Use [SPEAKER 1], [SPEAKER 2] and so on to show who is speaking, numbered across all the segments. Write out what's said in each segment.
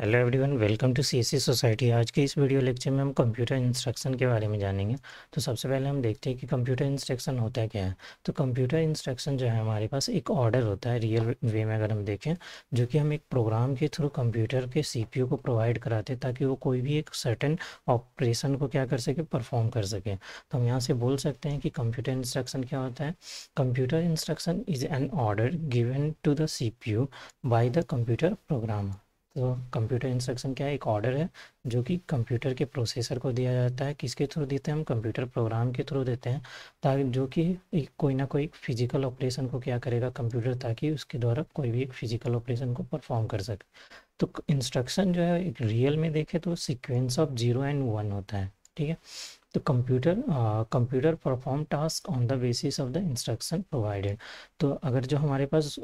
[SPEAKER 1] hello everyone welcome to CSC society आज के इस वीडियो लेक्चर में हम कंप्यूटर इंस्ट्रक्शन के बारे में जानेंगे तो सबसे पहले हम देखते हैं कि कंप्यूटर इंस्ट्रक्शन होता है क्या है तो कंप्यूटर इंस्ट्रक्शन जो है हमारे पास एक ऑर्डर होता है रियल वे में अगर हम देखें जो कि हम एक प्रोग्राम के थ्रू कंप्यूटर के सी को प्रोवाइड कराते हैं ताकि वो कोई भी एक सर्टन ऑपरेशन को क्या कर सके परफॉर्म कर सके तो हम यहाँ से बोल सकते हैं कि कंप्यूटर इंस्ट्रक्शन क्या होता है computer instruction is an order given to the C P U by the computer program तो कंप्यूटर इंस्ट्रक्शन क्या है एक ऑर्डर है जो कि कंप्यूटर के प्रोसेसर को दिया जाता है किसके थ्रू देते हैं हम कंप्यूटर प्रोग्राम के थ्रू देते हैं ताकि जो कि कोई ना कोई फिजिकल ऑपरेशन को क्या करेगा कंप्यूटर ताकि उसके द्वारा कोई भी एक फिजिकल ऑपरेशन को परफॉर्म कर सके तो इंस्ट्रक्शन जो है एक रियल में देखे तो sequence of zero and one होता है ठीक है तो computer computer perform task on the basis of the instruction provided तो अगर जो हमारे पास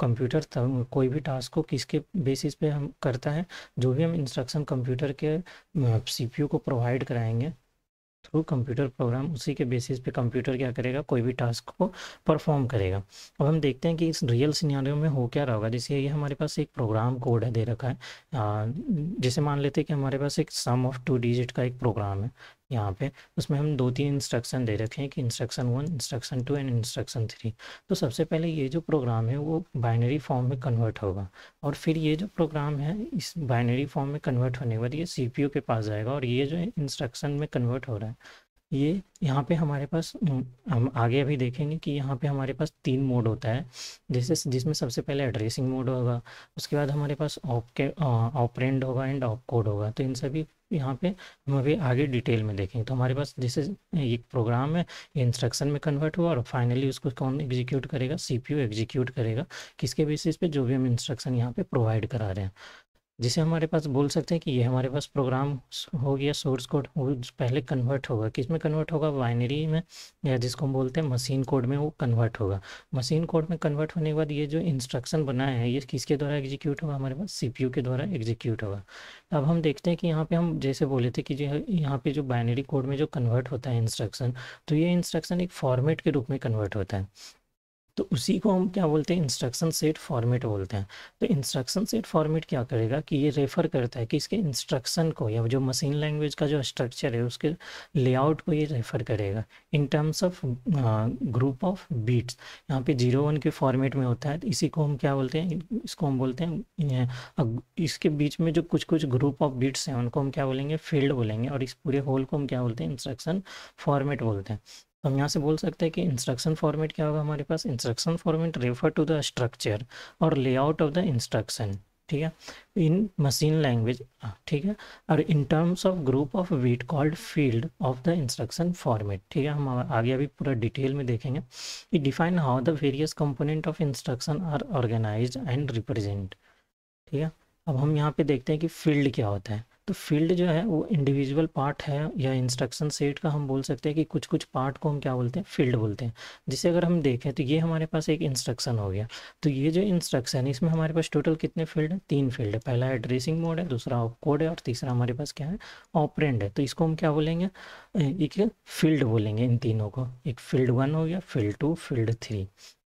[SPEAKER 1] कंप्यूटर uh, कोई भी टास्क को किसके बेसिस पे हम करता है जो भी हम इंस्ट्रक्शन कंप्यूटर के सीपीयू uh, को प्रोवाइड कराएंगे थ्रू कंप्यूटर प्रोग्राम उसी के बेसिस पे कंप्यूटर क्या करेगा कोई भी टास्क को परफॉर्म करेगा अब हम देखते हैं कि इस रियल सिनेरियो में हो क्या रहा होगा जैसे ये हमारे पास एक प्रोग्राम कोड है दे रखा है जैसे मान लेते हैं कि हमारे पास एक सम ऑफ टू डिजिट का एक प्रोग्राम है यहाँ पे उसमें हम दो तीन इंस्ट्रक्शन दे रखे हैं कि instruction one instruction two and instruction three तो सबसे पहले ये जो प्रोग्राम है वो बाइनरी फॉर्म में कन्वर्ट होगा और फिर ये जो प्रोग्राम है इस बाइनरी फॉर्म में कन्वर्ट होने के बाद ये सी के पास जाएगा और ये जो इंस्ट्रक्शन में कन्वर्ट हो रहा है ये यहाँ पे हमारे पास हम आगे अभी देखेंगे कि यहाँ पे हमारे पास तीन मोड होता है जैसे जिसमें सबसे पहले एड्रेसिंग मोड होगा उसके बाद हमारे पास ऑप के ऑपरेंड होगा एंड ऑप कोड होगा तो इन सभी यहाँ पे हम अभी आगे डिटेल में देखेंगे तो हमारे पास जैसे एक प्रोग्राम है इंस्ट्रक्शन में कन्वर्ट हुआ और फाइनली उसको कौन एग्जीक्यूट करेगा सीपीयू एग्जीक्यूट करेगा किसके बेसिस पे जो भी हम इंस्ट्रक्शन यहाँ पे प्रोवाइड करा रहे हैं जिसे हमारे पास बोल सकते हैं कि ये हमारे पास प्रोग्राम हो गया सोर्स कोड वो पहले कन्वर्ट होगा किस में कन्वर्ट होगा बाइनरी में या जिसको हम बोलते हैं मशीन कोड में वो कन्वर्ट होगा मशीन कोड में कन्वर्ट होने के बाद ये जो इंस्ट्रक्शन बनाया है ये किसके द्वारा एग्जीक्यूट होगा हमारे पास सीपीयू के द्वारा एग्जीक्यूट होगा अब हम देखते हैं कि यहाँ पर हम जैसे बोले थे कि जो यहाँ पर जो बाइनरी कोड में जो कन्वर्ट होता है इंस्ट्रक्शन तो ये इंस्ट्रक्शन एक फॉर्मेट के रूप में कन्वर्ट होता है तो उसी को हम क्या बोलते हैं इंस्ट्रक्शन सेट फॉर्मेट बोलते हैं तो इंस्ट्रक्शन सेट फॉर्मेट क्या करेगा कि ये रेफर करता है कि इसके इंस्ट्रक्शन को या जो मशीन लैंग्वेज का जो स्ट्रक्चर है उसके लेआउट को ये रेफर करेगा in terms of group of bits यहाँ पे जीरो वन के फॉर्मेट में होता है तो इसी को हम क्या बोलते हैं इसको हम बोलते हैं इसके बीच में जो कुछ कुछ ग्रुप ऑफ बीट्स हैं उनको हम क्या बोलेंगे फील्ड बोलेंगे और इस पूरे होल को हम क्या बोलते हैं इंस्ट्रक्शन फॉर्मेट बोलते हैं तो हम यहाँ से बोल सकते हैं कि इंस्ट्रक्शन फॉर्मेट क्या होगा हमारे पास instruction format refer to the structure और लेआउट ऑफ द इंस्ट्रक्शन ठीक है इन मशीन लैंग्वेज ठीक है और in terms of group of bit called field of the instruction format ठीक है हम आगे अभी पूरा डिटेल में देखेंगे it define how the various component of instruction are organize and represent ठीक है अब हम यहाँ पे देखते हैं कि फील्ड क्या होता है तो फील्ड जो है वो इंडिविजुअल पार्ट है या इंस्ट्रक्शन सेट का हम बोल सकते हैं कि कुछ कुछ पार्ट को हम क्या बोलते हैं फील्ड बोलते हैं जिसे अगर हम देखें तो ये हमारे पास एक इंस्ट्रक्शन हो गया तो ये जो इंस्ट्रक्शन है इसमें हमारे पास टोटल कितने फील्ड है तीन फील्ड है पहला एड्रेसिंग मोड है दूसरा कोड है और तीसरा हमारे पास क्या है ऑपरेंड है तो इसको हम क्या बोलेंगे एक फील्ड बोलेंगे इन तीनों को एक फील्ड वन हो गया फील्ड टू फील्ड थ्री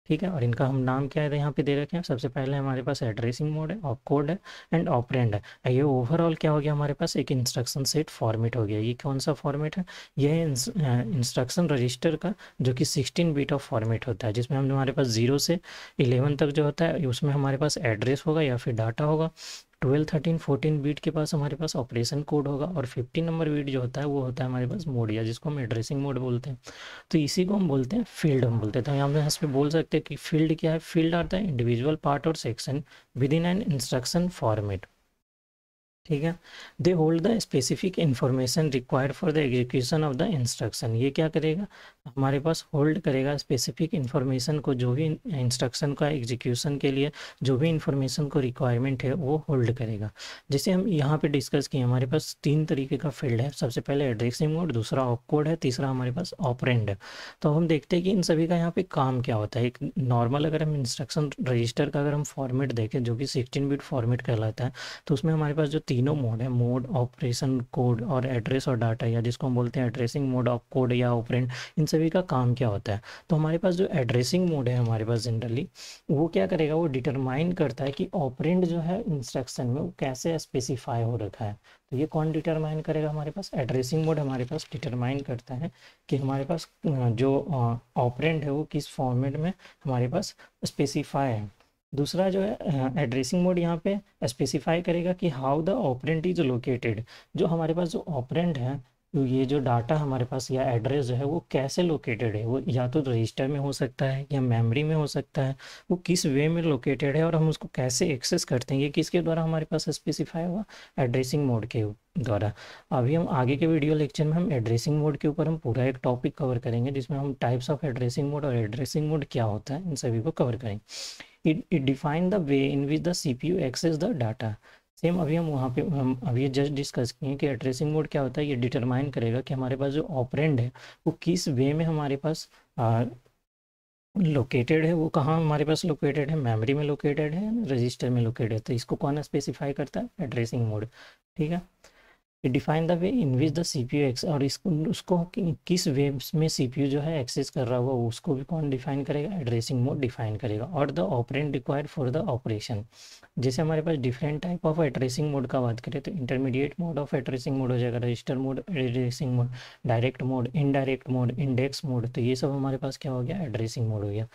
[SPEAKER 1] ठीक है और इनका हम नाम क्या है यहाँ पे दे रखे हैं सबसे पहले हमारे पास एड्रेसिंग मोड है ऑप कोड है एंड ऑपरेंड है ये ओवरऑल क्या हो गया हमारे पास एक इंस्ट्रक्शन सेट फॉर्मेट हो गया ये कौन सा फॉर्मेट है यह इंस्ट्रक्शन रजिस्टर का जो कि सिक्सटीन बीट ऑफ फॉर्मेट होता है जिसमें हम हमारे पास जीरो से इलेवन तक जो होता है उसमें हमारे पास एड्रेस होगा या फिर डाटा होगा ट्वेल्व थर्टीन फोर्टीन बीट के पास हमारे पास ऑपरेशन कोड होगा और फिफ्टीन नंबर बीट जो होता है वो होता है हमारे पास मोड या जिसको हम एड्रेसिंग मोड बोलते हैं तो इसी को हम बोलते हैं फील्ड हम बोलते हैं तो हम यहाँ पे बोल सकते हैं कि फील्ड क्या है फील्ड आता है इंडिविजुअल पार्ट और section within an instruction format ठीक है they hold the specific information required for the execution of the instruction ये क्या करेगा हमारे पास होल्ड करेगा स्पेसिफिक इंफॉर्मेशन को जो भी इंस्ट्रक्शन का एग्जीक्यूशन के लिए जो भी इंफॉर्मेशन को रिक्वायरमेंट है वो होल्ड करेगा जैसे हम यहाँ पे डिस्कस किए हमारे पास तीन तरीके का फील्ड है सबसे पहले एड्रेसिंग मोड दूसरा ऑप कोड है तीसरा हमारे पास ऑपरेंड है तो हम देखते हैं कि इन सभी का यहाँ पे काम क्या होता है एक नॉर्मल अगर हम इंस्ट्रक्शन रजिस्टर का अगर हम फॉर्मेट देखें जो कि सिक्सटीन बिट फॉर्मेट कहलाता है तो उसमें हमारे पास जो तीन तीनों मोड है मोड ऑपरेशन कोड और एड्रेस और डाटा या जिसको हम बोलते हैं एड्रेसिंग मोड ऑफ कोड या ऑपरेंट इन सभी का काम क्या होता है तो हमारे पास जो एड्रेसिंग मोड है हमारे पास जनरली वो क्या करेगा वो डिटरमाइन करता है कि ऑपरेंट जो है इंस्ट्रक्शन में वो कैसे स्पेसिफाई हो रखा है तो ये कौन डिटरमाइन करेगा हमारे पास एड्रेसिंग मोड हमारे पास डिटरमाइन करता है कि हमारे पास जो ऑपरेंट है वो किस फॉर्मेट में हमारे पास स्पेसिफाई है दूसरा जो है एड्रेसिंग मोड यहाँ पे स्पेसिफाई करेगा कि how the operand is located जो हमारे पास जो ऑपरेंट है तो ये जो डाटा हमारे पास या एड्रेस जो है वो कैसे लोकेटेड है वो या तो रजिस्टर में हो सकता है या मेमोरी में हो सकता है वो किस वे में लोकेटेड है और हम उसको कैसे एक्सेस करते हैं ये किसके द्वारा हमारे पास स्पेसिफाई हुआ एड्रेसिंग मोड के द्वारा अभी हम आगे के वीडियो लेक्चर में हम एड्रेसिंग मोड के ऊपर हम पूरा एक टॉपिक कवर करेंगे जिसमें हम टाइप्स ऑफ एड्रेसिंग मोड और एड्रेसिंग मोड क्या होता है इन सभी को कवर करेंगे it, the define the way in which the cpu access the data same अभी हम वहाँ पे हम अभी जस्ट डिस्कस किए कि एड्रेसिंग मोड क्या होता है ये डिटरमाइन करेगा कि हमारे पास जो ऑपरेंड है वो किस वे में हमारे पास लोकेटेड है वो कहाँ हमारे पास लोकेटेड है मेमोरी में लोकेटेड है रजिस्टर में लोकेटेड है तो इसको कौन स्पेसिफाई करता है एड्रेसिंग मोड ठीक है the way in which the C P CPU एक्स और इसको उसको किस वे में सी पी यू जो है एक्सेस कर रहा होगा उसको भी कौन डिफाइन करेगा एड्रेसिंग मोड डिफाइन करेगा और the operand required for the operation जैसे हमारे पास different type of addressing mode का बात करें तो intermediate mode of addressing mode हो जाएगा register mode addressing mode direct mode indirect mode index mode तो ये सब हमारे पास क्या हो गया एड्रेसिंग मोड हो गया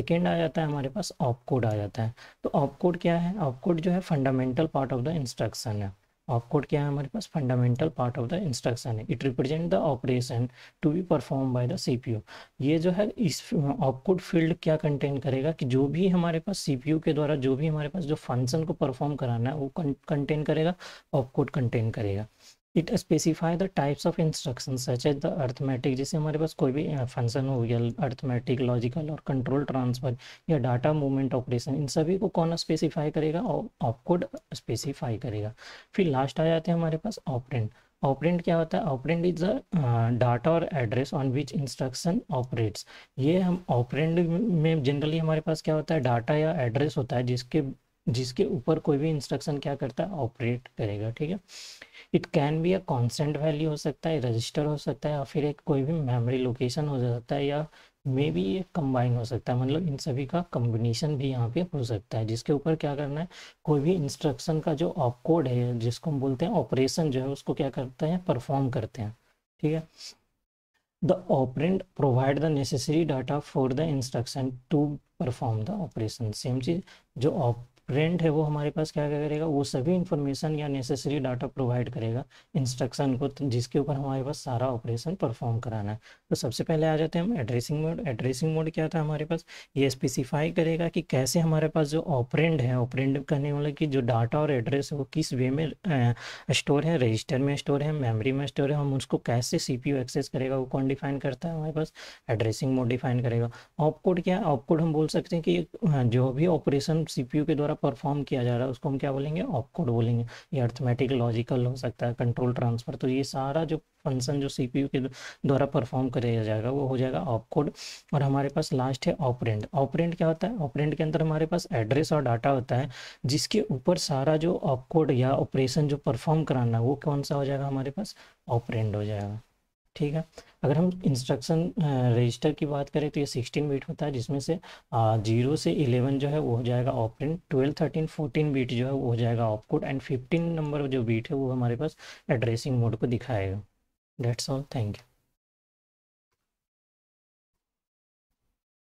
[SPEAKER 1] सेकेंड आ जाता है हमारे पास ऑप कोड आ जाता है तो ऑप कोड क्या है ऑप कोड जो है fundamental part of the instruction है ऑफ कोड क्या है हमारे पास fundamental part of the instruction है it represent the operation to be perform by the CPU ये जो है इस ऑफ कोड फील्ड क्या कंटेन करेगा कि जो भी हमारे पास सीपीयू के द्वारा जो भी हमारे पास जो फंक्शन को परफॉर्म कराना है वो कंटेन करेगा ऑफ कोड कंटेन करेगा it specify the types of instruction such as the arithmetic जैसे हमारे पास कोई भी फंक्शन हो गया अर्थमेटिक लॉजिकल और कंट्रोल ट्रांसफर या डाटा मूवमेंट ऑपरेशन इन सभी को कौन स्पेसिफाई करेगा और ऑपकोड स्पेसिफाई करेगा फिर लास्ट आ जाते हैं हमारे पास ऑपरेंट ऑपरेंट क्या होता है ऑपरेंट इज द डाटा और address on which instruction operates ये हम ऑपरेंट में जनरली हमारे पास क्या होता है डाटा या एड्रेस होता है जिसके जिसके ऊपर कोई भी इंस्ट्रक्शन क्या करता है ऑपरेट करेगा ठीक है it can be a constant value हो सकता है रजिस्टर हो सकता है या फिर एक कोई भी मेमोरी लोकेशन हो सकता है या मे बी ये कंबाइन हो सकता है मतलब इन सभी का कम्बिनेशन भी यहाँ पे हो सकता है जिसके ऊपर क्या करना है कोई भी इंस्ट्रक्शन का जो ऑप कोड है जिसको हम बोलते हैं ऑपरेशन जो है उसको क्या करते हैं परफॉर्म करते हैं ठीक है the operand provide the necessary data for the instruction to perform the operation same चीज जो रेंट है वो हमारे पास क्या क्या करेगा वो सभी इन्फॉर्मेशन या नेसेसरी डाटा प्रोवाइड करेगा इंस्ट्रक्शन को जिसके ऊपर हमारे पास सारा ऑपरेशन परफॉर्म कराना है तो सबसे पहले आ जाते हैं हम एड्रेसिंग मोड एड्रेसिंग मोड क्या था हमारे पास ये स्पेसिफाई करेगा कि कैसे हमारे पास जो ऑपरेंड है ऑपरेंड करने वाला कि जो डाटा और एड्रेस है वो किस वे में स्टोर है रजिस्टर में स्टोर है मेमोरी में स्टोर है हम उसको कैसे सी एक्सेस करेगा वो कौन डिफाइन करता है हमारे पास एड्रेसिंग मोड डिफाइन करेगा ऑपकोड क्या है ऑपकोड हम बोल सकते हैं कि जो भी ऑपरेशन सी के द्वारा परफॉर्म किया जा रहा है उसको हम क्या बोलेंगे ऑपकोड बोलेंगे ये अर्थमेटिक लॉजिकल हो सकता है कंट्रोल ट्रांसफर तो ये सारा जो फंक्शन जो सीपीयू के द्वारा परफॉर्म कराया जाएगा वो हो जाएगा ऑपकोड और हमारे पास लास्ट है ऑपरेंट ऑपरेंट क्या होता है ऑपरेंट के अंदर हमारे पास एड्रेस और डाटा होता है जिसके ऊपर सारा जो ऑपकोड या ऑपरेशन जो परफॉर्म कराना है वो कौन सा हो जाएगा हमारे पास ऑपरेंट हो जाएगा ठीक है अगर हम इंस्ट्रक्शन रजिस्टर की बात करें तो ये 16 बीट होता है जिसमें से जीरो से 11 जो है वो हो जाएगा ऑपरेंट 12 13 14 बीट जो है वो हो जाएगा ऑपकोड एंड 15 नंबर जो बीट है वो हमारे पास एड्रेसिंग मोड को दिखाएगा डेट्स ऑल थैंक यू